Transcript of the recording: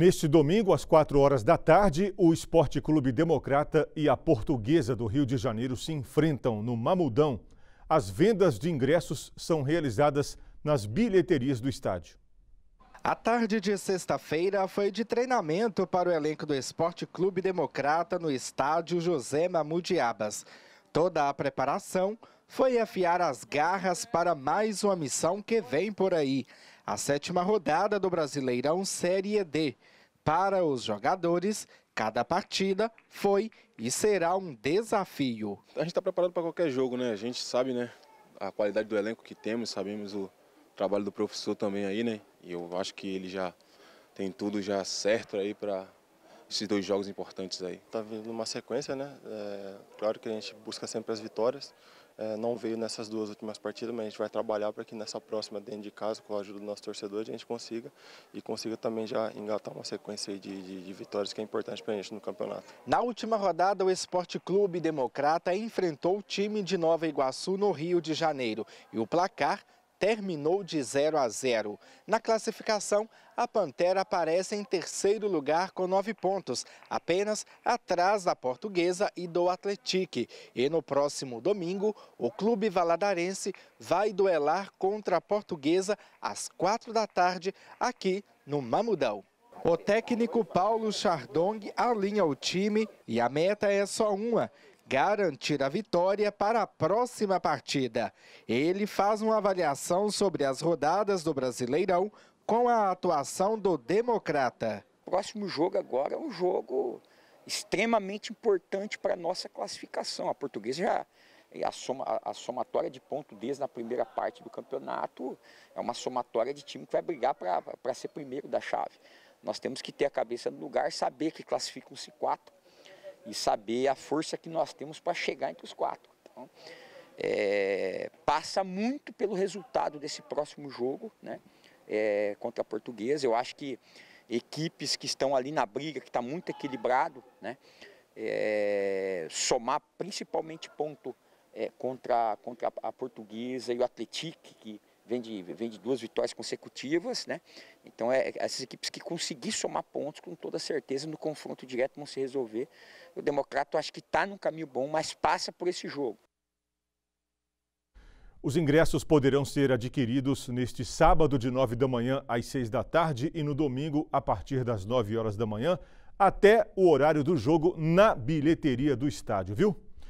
Neste domingo, às 4 horas da tarde, o Esporte Clube Democrata e a Portuguesa do Rio de Janeiro se enfrentam no Mamudão. As vendas de ingressos são realizadas nas bilheterias do estádio. A tarde de sexta-feira foi de treinamento para o elenco do Esporte Clube Democrata no estádio José Mamudiabas. Toda a preparação foi afiar as garras para mais uma missão que vem por aí a sétima rodada do Brasileirão Série D. Para os jogadores, cada partida foi e será um desafio. A gente está preparado para qualquer jogo, né? A gente sabe, né? A qualidade do elenco que temos, sabemos o trabalho do professor também aí, né? E eu acho que ele já tem tudo já certo aí para esses dois jogos importantes aí? Está vindo uma sequência, né? É, claro que a gente busca sempre as vitórias. É, não veio nessas duas últimas partidas, mas a gente vai trabalhar para que nessa próxima, dentro de casa, com a ajuda do nosso torcedor, a gente consiga e consiga também já engatar uma sequência de, de, de vitórias que é importante para a gente no campeonato. Na última rodada, o Esporte Clube Democrata enfrentou o time de Nova Iguaçu no Rio de Janeiro e o placar terminou de 0 a 0. Na classificação, a Pantera aparece em terceiro lugar com nove pontos, apenas atrás da Portuguesa e do Atletique. E no próximo domingo, o clube valadarense vai duelar contra a Portuguesa às quatro da tarde, aqui no Mamudão. O técnico Paulo Chardong alinha o time e a meta é só uma: garantir a vitória para a próxima partida. Ele faz uma avaliação sobre as rodadas do Brasileirão com a atuação do Democrata. O próximo jogo agora é um jogo extremamente importante para a nossa classificação. A portuguesa já. A, soma, a somatória de pontos deles na primeira parte do campeonato é uma somatória de time que vai brigar para ser primeiro da chave. Nós temos que ter a cabeça no lugar, saber que classificam-se quatro, e saber a força que nós temos para chegar entre os quatro. Então, é, passa muito pelo resultado desse próximo jogo né, é, contra a Portuguesa. Eu acho que equipes que estão ali na briga, que está muito equilibrado, né, é, somar principalmente ponto é, contra, contra a Portuguesa e o Atletique, que vem de, vem de duas vitórias consecutivas, né? Então, é, é, essas equipes que conseguir somar pontos, com toda certeza, no confronto direto vão se resolver. O Democrata acho que está num caminho bom, mas passa por esse jogo. Os ingressos poderão ser adquiridos neste sábado de 9 da manhã às 6 da tarde e no domingo a partir das 9 horas da manhã até o horário do jogo na bilheteria do estádio, viu?